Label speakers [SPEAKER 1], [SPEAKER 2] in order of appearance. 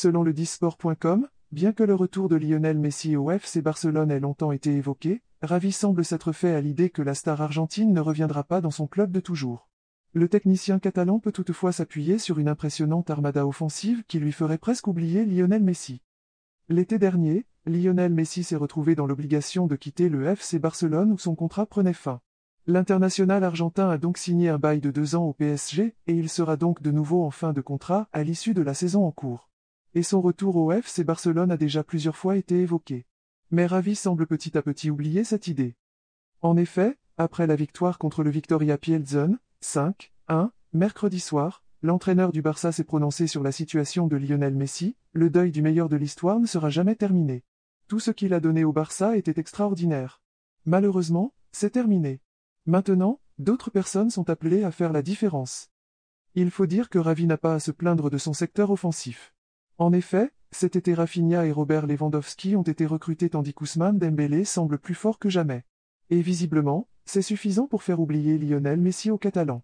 [SPEAKER 1] Selon le disport.com, bien que le retour de Lionel Messi au FC Barcelone ait longtemps été évoqué, Ravi semble s'être fait à l'idée que la star argentine ne reviendra pas dans son club de toujours. Le technicien catalan peut toutefois s'appuyer sur une impressionnante armada offensive qui lui ferait presque oublier Lionel Messi. L'été dernier, Lionel Messi s'est retrouvé dans l'obligation de quitter le FC Barcelone où son contrat prenait fin. L'international argentin a donc signé un bail de deux ans au PSG, et il sera donc de nouveau en fin de contrat à l'issue de la saison en cours et son retour au FC Barcelone a déjà plusieurs fois été évoqué. Mais Ravi semble petit à petit oublier cette idée. En effet, après la victoire contre le Victoria Pielzen, 5-1, mercredi soir, l'entraîneur du Barça s'est prononcé sur la situation de Lionel Messi, le deuil du meilleur de l'histoire ne sera jamais terminé. Tout ce qu'il a donné au Barça était extraordinaire. Malheureusement, c'est terminé. Maintenant, d'autres personnes sont appelées à faire la différence. Il faut dire que Ravi n'a pas à se plaindre de son secteur offensif. En effet, cet été Rafinha et Robert Lewandowski ont été recrutés tandis qu'Ousmane Dembélé semble plus fort que jamais. Et visiblement, c'est suffisant pour faire oublier Lionel Messi aux Catalans.